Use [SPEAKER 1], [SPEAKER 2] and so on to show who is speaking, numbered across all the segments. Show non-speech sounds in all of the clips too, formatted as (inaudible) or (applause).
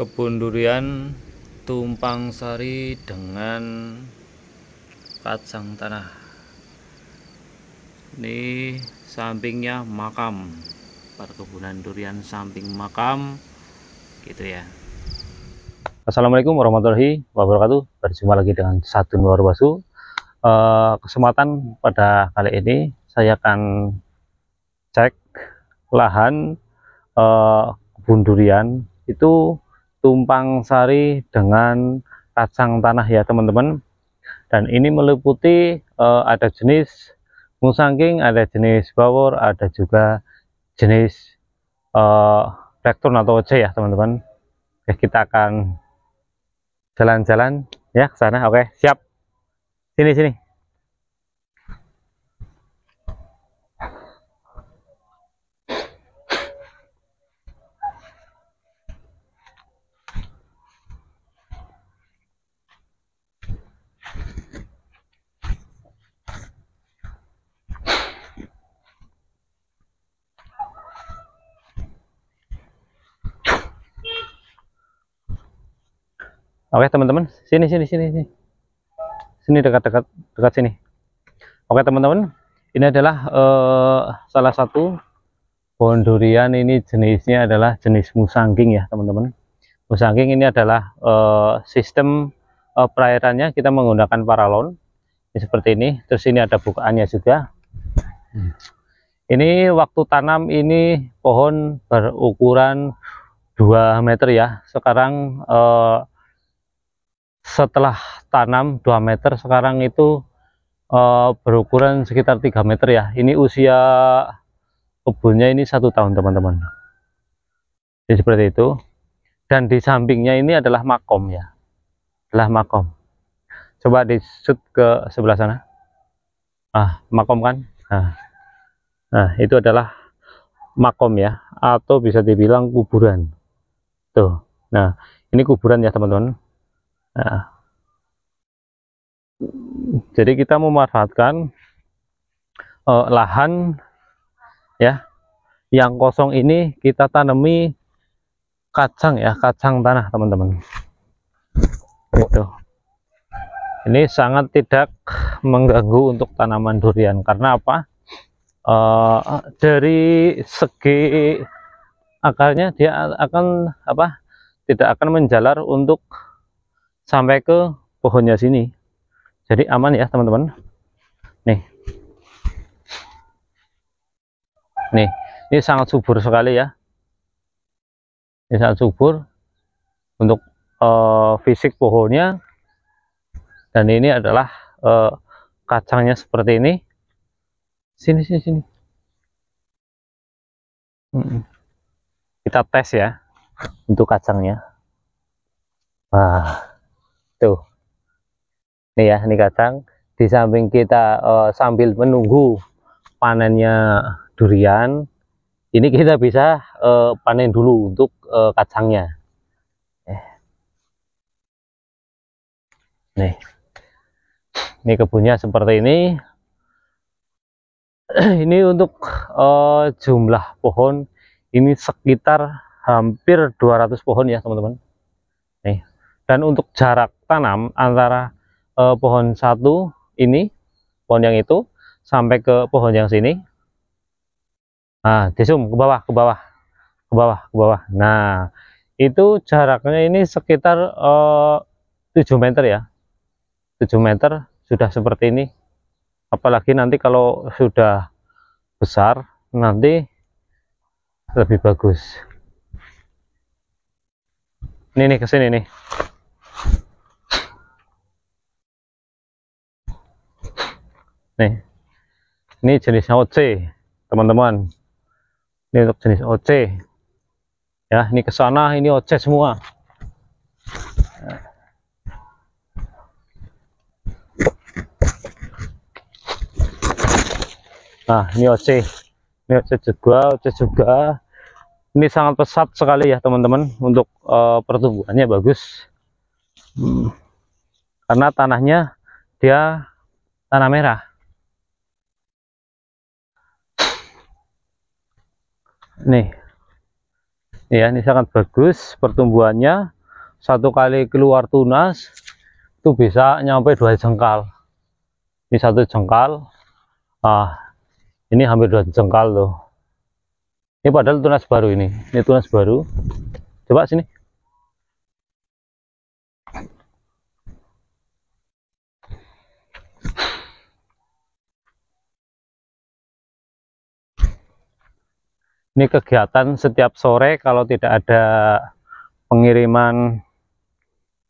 [SPEAKER 1] kebun durian tumpang sari dengan kacang tanah ini sampingnya makam perkebunan durian samping makam gitu ya Assalamualaikum warahmatullahi wabarakatuh berjumpa lagi dengan satu luar basu eh, kesempatan pada kali ini saya akan cek lahan eh, kebun durian itu tumpang sari dengan kacang tanah ya teman-teman dan ini meliputi uh, ada jenis musangking ada jenis bawor ada juga jenis uh, atau oce ya teman-teman Oke, kita akan jalan-jalan ya ke sana oke siap sini sini Oke teman-teman, sini sini sini sini. Sini dekat-dekat dekat sini. Oke teman-teman, ini adalah uh, salah satu pohon durian ini jenisnya adalah jenis musangking ya teman-teman. Musangking ini adalah uh, sistem uh, perairannya kita menggunakan paralon ini seperti ini. Terus ini ada bukaannya juga. Ini waktu tanam ini pohon berukuran 2 meter ya. Sekarang uh, setelah tanam 2 meter sekarang itu uh, berukuran sekitar 3 meter ya ini usia kebunnya ini satu tahun teman-teman jadi seperti itu dan di sampingnya ini adalah makom ya adalah makom coba di shoot ke sebelah sana ah makom kan nah, nah itu adalah makom ya atau bisa dibilang kuburan tuh nah ini kuburan ya teman-teman Nah, jadi kita memanfaatkan uh, lahan ya yang kosong ini kita tanami kacang ya kacang tanah teman-teman itu ini sangat tidak mengganggu untuk tanaman durian karena apa uh, dari segi akarnya dia akan apa tidak akan menjalar untuk sampai ke pohonnya sini jadi aman ya teman-teman nih nih ini sangat subur sekali ya ini sangat subur untuk uh, fisik pohonnya dan ini adalah uh, kacangnya seperti ini sini sini sini hmm. kita tes ya untuk kacangnya wah tuh gitu. ini ya ini kacang. di samping kita uh, sambil menunggu panennya durian ini kita bisa uh, panen dulu untuk uh, kacangnya nih ini kebunnya seperti ini (clears throat) ini untuk uh, jumlah pohon ini sekitar hampir 200 pohon ya teman-teman nih dan untuk jarak tanam antara eh, pohon satu ini, pohon yang itu, sampai ke pohon yang sini. Nah, disum ke bawah, ke bawah, ke bawah, ke bawah. Nah, itu jaraknya ini sekitar eh, 7 meter ya. 7 meter sudah seperti ini. Apalagi nanti kalau sudah besar, nanti lebih bagus. Ini nih, kesini nih. nih ini jenisnya OC teman-teman ini untuk jenis OC ya ini ke sana ini OC semua nah ini OC ini OC juga OC juga ini sangat pesat sekali ya teman-teman untuk uh, pertumbuhannya bagus hmm. karena tanahnya dia tanah merah nih ya ini sangat bagus pertumbuhannya satu kali keluar tunas itu bisa nyampe dua jengkal ini satu jengkal ah ini hampir dua jengkal loh ini padahal tunas baru ini ini tunas baru coba sini ini kegiatan setiap sore kalau tidak ada pengiriman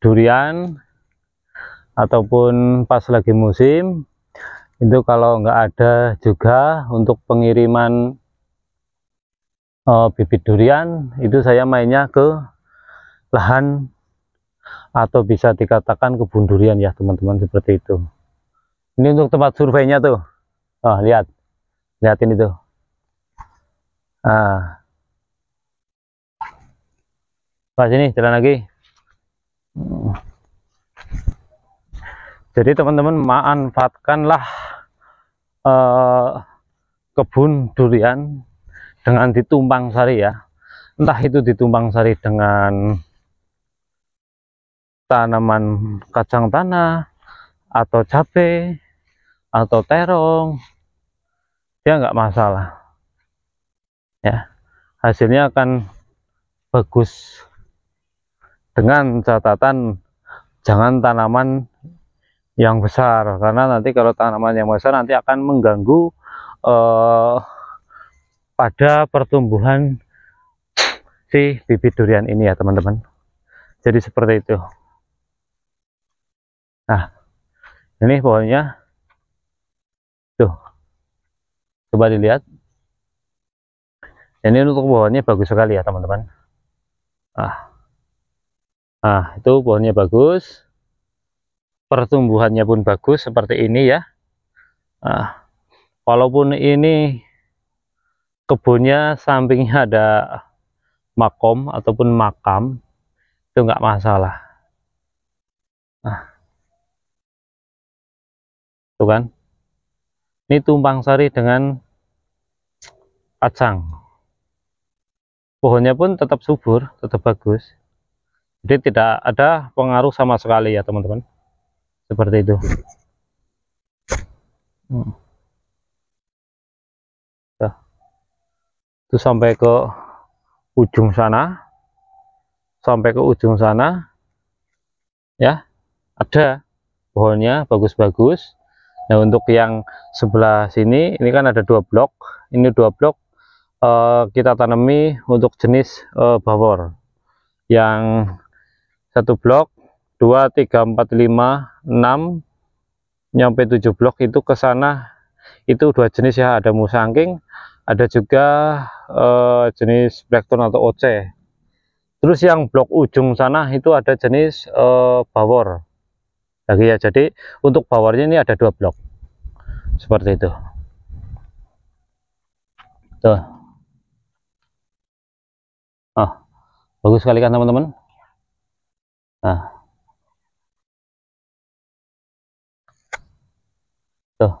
[SPEAKER 1] durian ataupun pas lagi musim itu kalau nggak ada juga untuk pengiriman uh, bibit durian itu saya mainnya ke lahan atau bisa dikatakan kebun durian ya teman-teman seperti itu ini untuk tempat surveinya tuh oh, lihat lihatin itu Nah, Pak sini jalan lagi jadi teman-teman manfaatkanlah eh, kebun durian dengan ditumbang sari ya entah itu ditumbang sari dengan tanaman kacang tanah atau cabai atau terong ya nggak masalah ya hasilnya akan bagus dengan catatan jangan tanaman yang besar karena nanti kalau tanaman yang besar nanti akan mengganggu eh, pada pertumbuhan si bibit durian ini ya teman-teman jadi seperti itu nah ini pohonnya tuh coba dilihat dan ini untuk pohonnya bagus sekali ya teman-teman ah ah itu pohonnya bagus pertumbuhannya pun bagus seperti ini ya ah walaupun ini kebunnya sampingnya ada makom ataupun makam itu nggak masalah nah. itu kan ini tumpang sari dengan acang pohonnya pun tetap subur tetap bagus jadi tidak ada pengaruh sama sekali ya teman-teman seperti itu hmm. nah. itu sampai ke ujung sana sampai ke ujung sana ya ada pohonnya bagus-bagus nah untuk yang sebelah sini ini kan ada dua blok ini dua blok uh, kita tanami untuk jenis uh, bawor yang satu blok dua tiga empat lima enam nyampe tujuh blok itu ke sana itu dua jenis ya ada musangking ada juga uh, jenis blackton atau OC terus yang blok ujung sana itu ada jenis uh, bawor lagi ya jadi untuk bawornya ini ada dua blok seperti itu tuh bagus sekali kan teman-teman nah tuh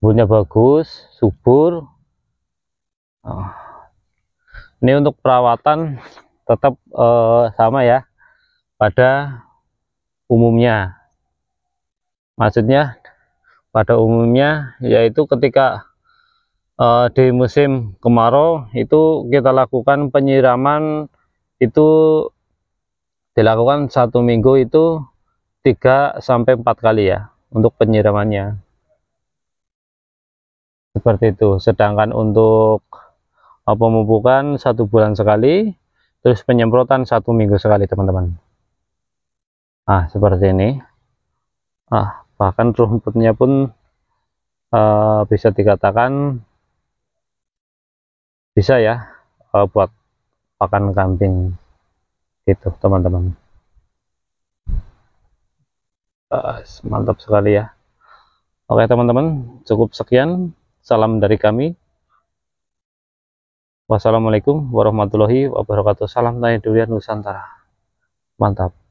[SPEAKER 1] bulunya bagus subur nah. ini untuk perawatan tetap eh, sama ya pada umumnya maksudnya pada umumnya yaitu ketika eh, di musim kemarau itu kita lakukan penyiraman itu dilakukan satu minggu itu tiga sampai empat kali ya untuk penyiramannya seperti itu sedangkan untuk uh, pemupukan satu bulan sekali terus penyemprotan satu minggu sekali teman-teman ah seperti ini ah bahkan rumputnya pun uh, bisa dikatakan bisa ya uh, buat pakan kambing gitu teman-teman mantap sekali ya oke teman-teman cukup sekian salam dari kami wassalamualaikum warahmatullahi wabarakatuh salam dari durian nusantara mantap